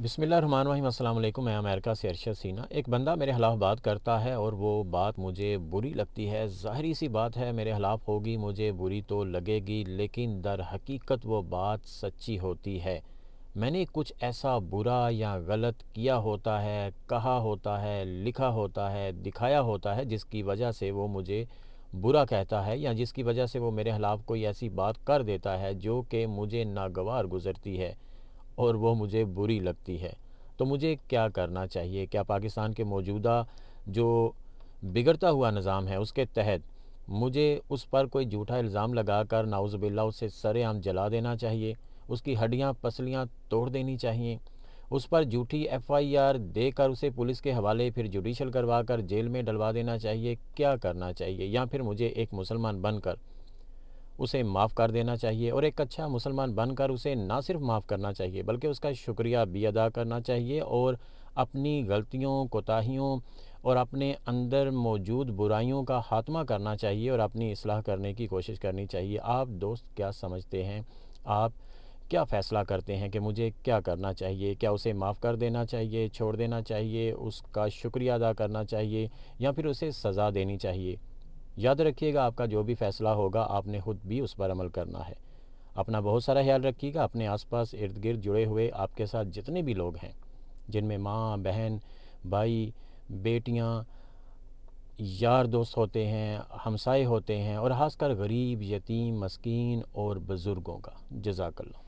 बिसमीम मैं अमेरिका से अरशद सीना एक बंदा मेरे खिलाफ बात करता है और वो बात मुझे बुरी लगती है ज़ाहरी सी बात है मेरे खिलाफ होगी मुझे बुरी तो लगेगी लेकिन दर हकीकत वो बात सच्ची होती है मैंने कुछ ऐसा बुरा या गलत किया होता है कहा होता है लिखा होता है दिखाया होता है जिसकी वजह से वो मुझे बुरा कहता है या जिसकी वजह से वो मेरे खिलाफ कोई ऐसी बात कर देता है जो कि मुझे नागवार गुजरती है और वो मुझे बुरी लगती है तो मुझे क्या करना चाहिए क्या पाकिस्तान के मौजूदा जो बिगड़ता हुआ निज़ाम है उसके तहत मुझे उस पर कोई झूठा इल्ज़ाम लगा कर नाउज़बिल्ला उसे सरेआम जला देना चाहिए उसकी हड्डियाँ पसलियाँ तोड़ देनी चाहिए उस पर झूठी एफ आई आर देकर उसे पुलिस के हवाले फिर जुडिशल करवा कर जेल में डलवा देना चाहिए क्या करना चाहिए या फिर मुझे एक मुसलमान बनकर उसे माफ़ कर देना चाहिए और एक अच्छा मुसलमान बनकर उसे ना सिर्फ माफ़ करना चाहिए बल्कि उसका शुक्रिया भी अदा करना चाहिए और अपनी गलतियों कोताहियों और अपने अंदर मौजूद बुराइयों का खात्मा करना चाहिए और अपनी असलाह करने की कोशिश करनी चाहिए आप दोस्त क्या समझते हैं आप क्या फ़ैसला करते हैं कि मुझे क्या करना चाहिए क्या उसे माफ़ कर देना चाहिए छोड़ देना चाहिए उसका शुक्रिया अदा करना चाहिए या फिर उसे सज़ा देनी चाहिए याद रखिएगा आपका जो भी फैसला होगा आपने खुद भी उस पर अमल करना है अपना बहुत सारा ख्याल रखिएगा अपने आसपास इर्द गिर्द जुड़े हुए आपके साथ जितने भी लोग हैं जिनमें माँ बहन भाई बेटियाँ यार दोस्त होते हैं हमसाए होते हैं और ख़ासकर गरीब यतीम मस्किन और बुज़ुर्गों का जजाकल्ला